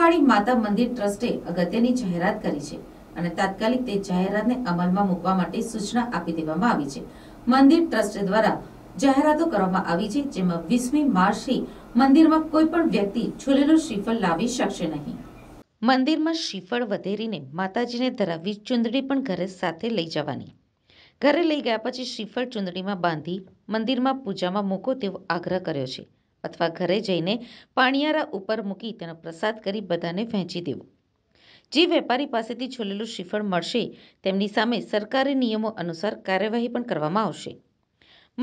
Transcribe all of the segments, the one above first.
મહાકાળી માતા મંદિર ટ્રસ્ટે અગત્યની જાહેરાત કરી છે અને તાત્કાલિક તે જાહેરાતને અમલમાં મૂકવા માટે સૂચના આપી દેવામાં આવી છે મંદિર ટ્રસ્ટ દ્વારા જાહેરાતો કરવામાં આવી છે જેમાં વીસમી માર્ચથી મંદિરમાં કોઈ પણ વ્યક્તિ છોલેલો શ્રીફળ લાવી શકશે નહીં મંદિરમાં શ્રીફળ વધેરીને માતાજીને ધરાવી ચુંદડી પણ ઘરે સાથે લઈ જવાની ઘરે લઈ ગયા પછી શ્રીફળ ચૂંદડીમાં બાંધી મંદિરમાં પૂજામાં મૂકો તેવો આગ્રહ કર્યો છે અથવા ઘરે જઈને પાણિયારા ઉપર મૂકી તેનો પ્રસાદ કરી બધાને વહેંચી દેવો જે વેપારી પાસેથી છોલેલું શ્રીફળ મળશે તેમની સામે સરકારી નિયમો અનુસાર કાર્યવાહી પણ કરવામાં આવશે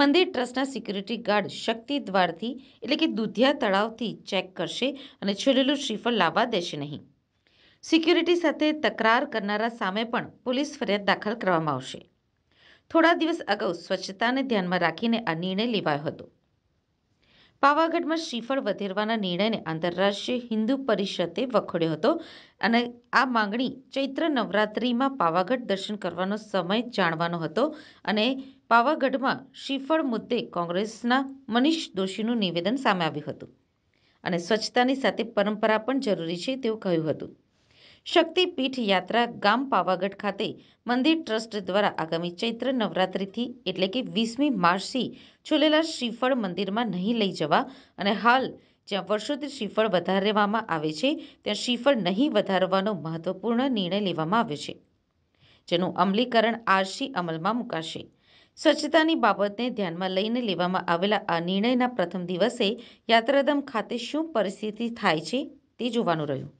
મંદિર ટ્રસ્ટના સિક્યુરિટી ગાર્ડ શક્તિ દ્વારથી એટલે કે દુધિયા તળાવથી ચેક કરશે અને છોલેલું શ્રીફળ લાવવા દેશે નહીં સિક્યુરિટી સાથે તકરાર કરનારા સામે પણ પોલીસ ફરિયાદ દાખલ કરવામાં આવશે થોડા દિવસ અગાઉ સ્વચ્છતાને ધ્યાનમાં રાખીને આ નિર્ણય લેવાયો હતો પાવાગઢમાં શ્રીફળ વધેરવાના નિર્ણયને આંતરરાષ્ટ્રીય હિન્દુ પરિષદે વખોડ્યો હતો અને આ માંગણી ચૈત્ર નવરાત્રિમાં પાવાગઢ દર્શન કરવાનો સમય જાણવાનો હતો અને પાવાગઢમાં શ્રીફળ મુદ્દે કોંગ્રેસના મનીષ દોશીનું નિવેદન સામે આવ્યું હતું અને સ્વચ્છતાની સાથે પરંપરા પણ જરૂરી છે તેવું કહ્યું હતું શક્તિપીઠ યાત્રા ગામ પાવાગઢ ખાતે મંદિર ટ્રસ્ટ દ્વારા આગામી ચૈત્ર નવરાત્રિથી એટલે કે વીસમી માર્ચથી છોલેલા શ્રીફળ મંદિરમાં નહીં લઈ જવા અને હાલ જ્યાં વર્ષોથી શ્રીફળ વધારવામાં આવે છે ત્યાં શ્રીફળ નહીં વધારવાનો મહત્વપૂર્ણ નિર્ણય લેવામાં આવ્યો છે જેનું અમલીકરણ આજથી અમલમાં મુકાશે સ્વચ્છતાની બાબતને ધ્યાનમાં લઈને લેવામાં આવેલા આ નિર્ણયના પ્રથમ દિવસે યાત્રાધામ ખાતે શું પરિસ્થિતિ થાય છે તે જોવાનું રહ્યું